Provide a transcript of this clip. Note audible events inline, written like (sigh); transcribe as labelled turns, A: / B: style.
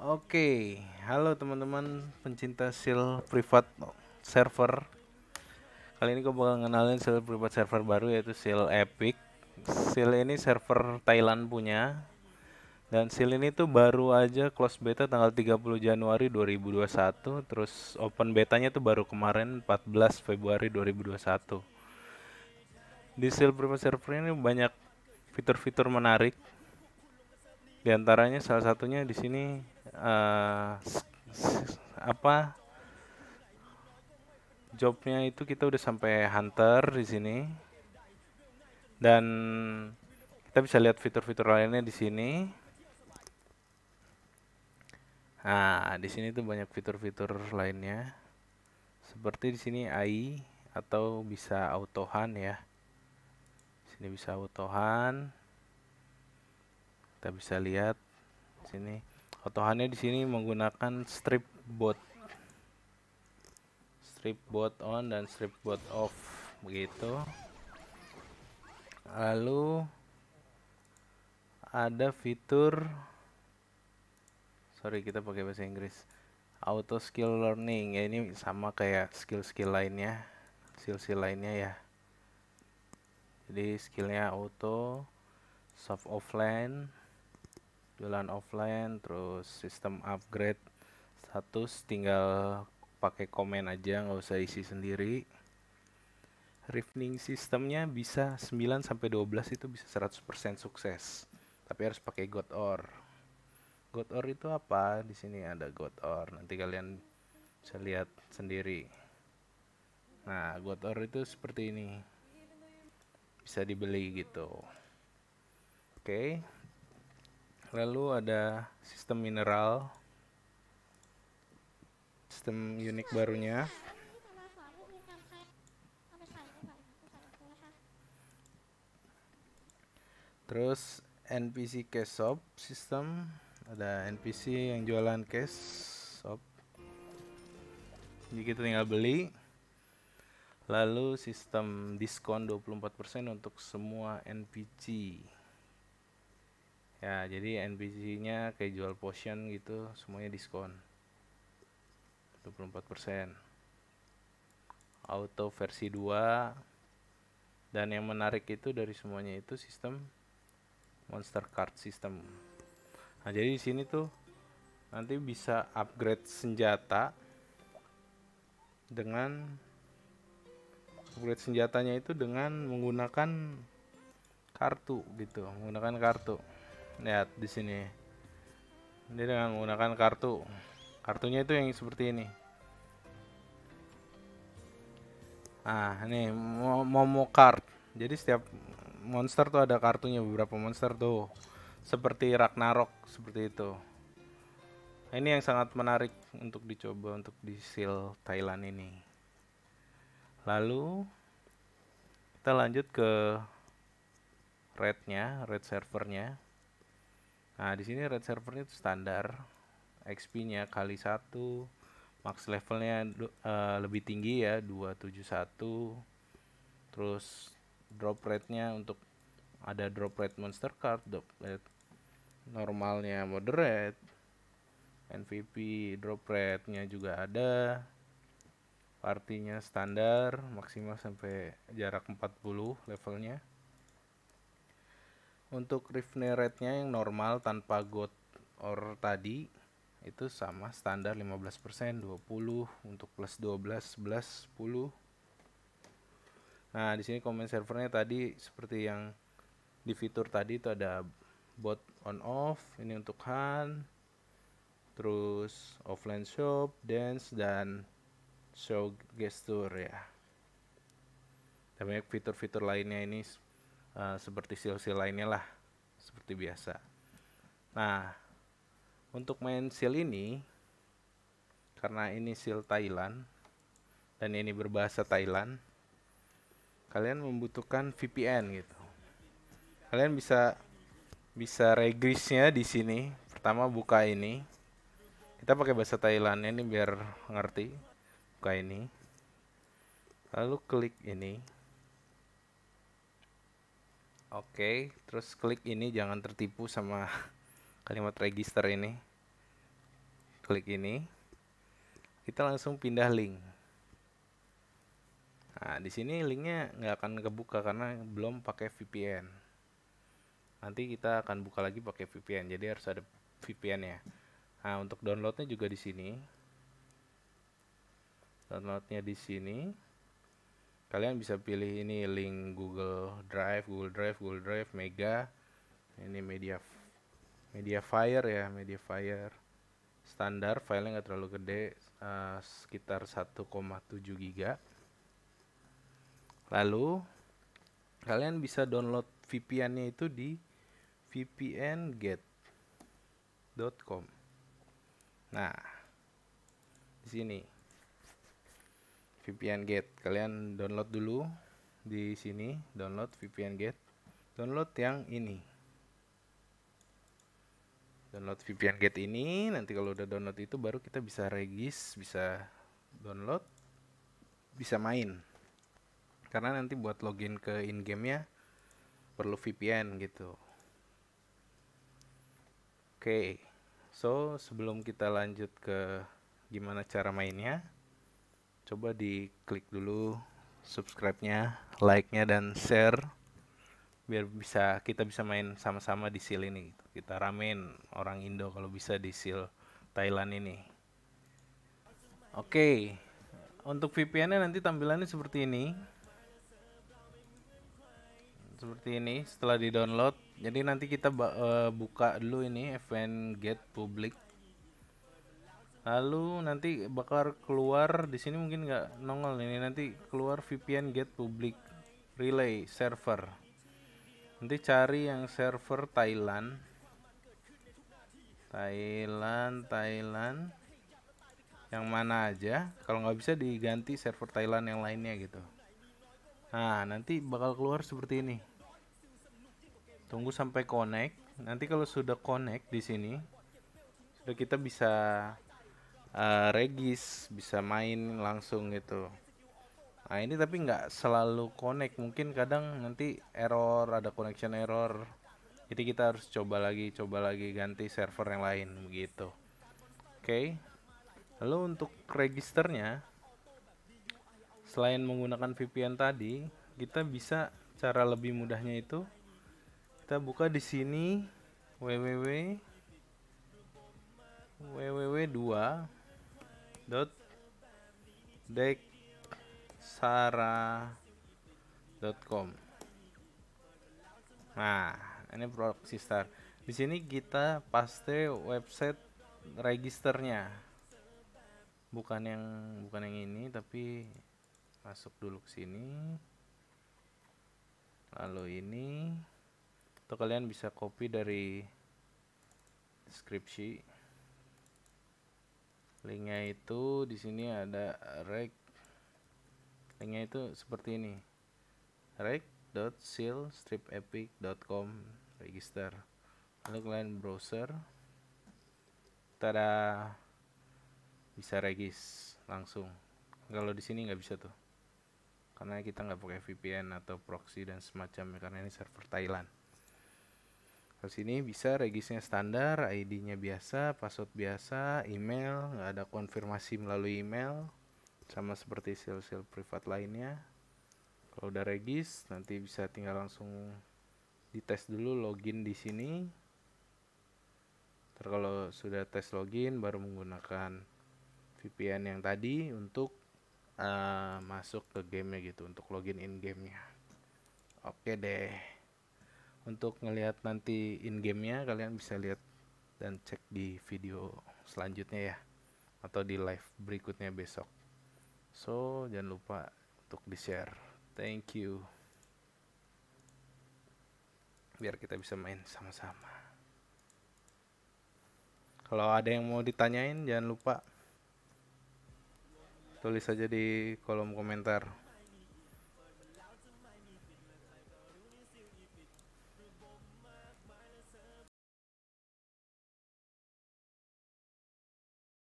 A: Oke, halo teman-teman pencinta seal privat server. Kali ini gue bakal ngenalin seal privat server baru yaitu seal Epic. Seal ini server Thailand punya. Dan seal ini tuh baru aja close beta tanggal 30 Januari 2021, terus open betanya tuh baru kemarin 14 Februari 2021. Di seal privat server ini banyak fitur-fitur menarik. Di antaranya salah satunya di sini uh, apa jobnya itu kita udah sampai hunter di sini dan kita bisa lihat fitur-fitur lainnya di sini. Nah, di sini tuh banyak fitur-fitur lainnya. Seperti di sini AI atau bisa auto hunt ya sini bisa autohan kita bisa lihat sini autohannya di sini menggunakan strip bot strip bot on dan strip bot off begitu lalu ada fitur sorry kita pakai bahasa Inggris auto skill learning ya ini sama kayak skill-skill lainnya skill-skill lainnya ya jadi skillnya auto soft offline jualan offline terus sistem upgrade status tinggal pakai komen aja nggak usah isi sendiri Revening sistemnya bisa 9 sampai 12 itu bisa 100% sukses. Tapi harus pakai God Or. God Or itu apa? Di sini ada God Or. Nanti kalian bisa lihat sendiri. Nah, God Or itu seperti ini bisa dibeli gitu oke okay. lalu ada sistem mineral sistem unik barunya terus NPC cash shop sistem ada NPC yang jualan cash shop jadi kita tinggal beli lalu sistem diskon 24% untuk semua NPC ya jadi NPC nya kayak jual potion gitu semuanya diskon 24% auto versi 2 dan yang menarik itu dari semuanya itu sistem monster card system nah jadi di sini tuh nanti bisa upgrade senjata dengan upgrade senjatanya itu dengan menggunakan kartu gitu menggunakan kartu lihat di sini dia dengan menggunakan kartu kartunya itu yang seperti ini ah ini momo card jadi setiap monster tuh ada kartunya beberapa monster tuh seperti Ragnarok seperti itu ini yang sangat menarik untuk dicoba untuk di seal Thailand ini lalu kita lanjut ke rate-nya, rate servernya. Nah, di sini rate servernya itu standar. XP-nya kali satu, max levelnya uh, lebih tinggi ya, 271. Terus drop rate-nya untuk ada drop rate monster card, drop rate normalnya moderate, MVP drop rate-nya juga ada partinya standar maksimal sampai jarak 40 levelnya untuk rifne rate-nya yang normal tanpa got or tadi itu sama standar 15% 20 untuk plus 12 11 10 nah di sini komen servernya tadi seperti yang di fitur tadi itu ada bot on off ini untuk Han terus offline shop dance dan show gesture ya dan banyak fitur-fitur lainnya ini uh, seperti seal-seal lainnya lah seperti biasa nah untuk main seal ini karena ini seal Thailand dan ini berbahasa Thailand kalian membutuhkan VPN gitu kalian bisa bisa regrisnya di sini pertama buka ini kita pakai bahasa Thailand ini biar ngerti buka ini lalu klik ini oke terus klik ini jangan tertipu sama (laughs) kalimat register ini klik ini kita langsung pindah link nah di sini linknya nggak akan kebuka karena belum pakai VPN nanti kita akan buka lagi pakai VPN jadi harus ada VPN ya nah untuk downloadnya juga di sini downloadnya di sini kalian bisa pilih ini link Google Drive Google Drive Google Drive Mega ini media media fire ya media fire standar filenya nggak terlalu gede uh, sekitar 1,7 giga lalu kalian bisa download VPN-nya itu di vpnget.com nah di sini VPN Gate. Kalian download dulu di sini, download VPN Gate. Download yang ini. Download VPN Gate ini, nanti kalau udah download itu baru kita bisa regis, bisa download, bisa main. Karena nanti buat login ke in-game-nya perlu VPN gitu. Oke. Okay. So, sebelum kita lanjut ke gimana cara mainnya, coba di klik dulu subscribe-nya, like-nya dan share biar bisa kita bisa main sama-sama di seal ini. Kita ramen orang Indo kalau bisa di seal Thailand ini. Oke. Okay. Untuk VPN-nya nanti tampilannya seperti ini. Seperti ini setelah di-download. Jadi nanti kita uh, buka dulu ini event get public lalu nanti bakal keluar di sini mungkin nggak nongol ini nanti keluar VPN get public relay server nanti cari yang server Thailand Thailand Thailand yang mana aja kalau nggak bisa diganti server Thailand yang lainnya gitu nah nanti bakal keluar seperti ini tunggu sampai connect nanti kalau sudah connect di sini sudah kita bisa uh, Regis bisa main langsung gitu nah ini tapi nggak selalu connect mungkin kadang nanti error ada connection error jadi kita harus coba lagi coba lagi ganti server yang lain begitu oke okay. lalu untuk registernya selain menggunakan VPN tadi kita bisa cara lebih mudahnya itu kita buka di sini www www2 dot deck sarah.com nah ini proxy star di sini kita paste website registernya bukan yang bukan yang ini tapi masuk dulu ke sini lalu ini atau kalian bisa copy dari deskripsi linknya itu di sini ada reg linknya itu seperti ini dot dot seal strip epic com register lalu kalian browser tada bisa regis langsung kalau di sini nggak bisa tuh karena kita nggak pakai VPN atau proxy dan semacamnya karena ini server Thailand ke sini bisa regisnya standar, ID-nya biasa, password biasa, email, nggak ada konfirmasi melalui email, sama seperti sel-sel privat lainnya. Kalau udah regis, nanti bisa tinggal langsung dites dulu login di sini. Terus kalau sudah tes login, baru menggunakan VPN yang tadi untuk uh, masuk ke gamenya gitu, untuk login in gamenya. Oke deh untuk ngelihat nanti in gamenya kalian bisa lihat dan cek di video selanjutnya ya atau di live berikutnya besok so jangan lupa untuk di share thank you biar kita bisa main sama-sama kalau ada yang mau ditanyain jangan lupa tulis aja di kolom komentar